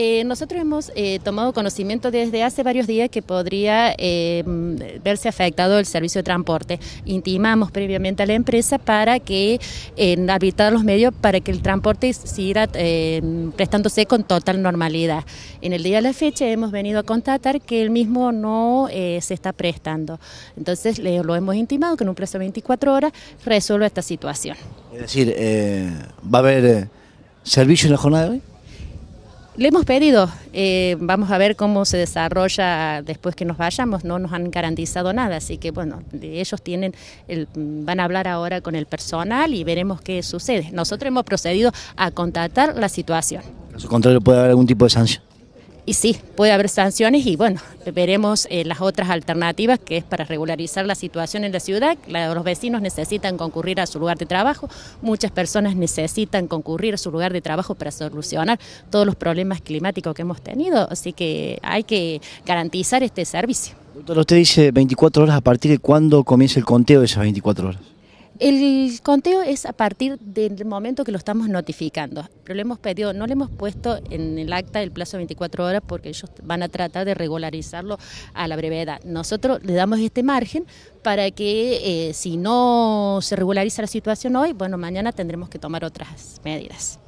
Eh, nosotros hemos eh, tomado conocimiento desde hace varios días que podría eh, verse afectado el servicio de transporte. Intimamos previamente a la empresa para que habilitar los medios para que el transporte siga prestándose con total normalidad. En el día de la fecha hemos venido a constatar que el mismo no se está prestando. Entonces le, lo hemos intimado que en un plazo de 24 horas resuelva esta situación. Es decir, ¿va a haber servicio en la jornada de hoy? Le hemos pedido, eh, vamos a ver cómo se desarrolla después que nos vayamos, no nos han garantizado nada, así que bueno, ellos tienen, el, van a hablar ahora con el personal y veremos qué sucede. Nosotros hemos procedido a contactar la situación. su contrario, puede haber algún tipo de sanción y sí, puede haber sanciones y bueno, veremos eh, las otras alternativas que es para regularizar la situación en la ciudad. los vecinos necesitan concurrir a su lugar de trabajo, muchas personas necesitan concurrir a su lugar de trabajo para solucionar todos los problemas climáticos que hemos tenido, así que hay que garantizar este servicio. usted dice 24 horas, ¿a partir de cuándo comienza el conteo de esas 24 horas? El conteo es a partir del momento que lo estamos notificando, pero pedido, no le hemos puesto en el acta el plazo de 24 horas porque ellos van a tratar de regularizarlo a la brevedad. Nosotros le damos este margen para que eh, si no se regulariza la situación hoy, bueno, mañana tendremos que tomar otras medidas.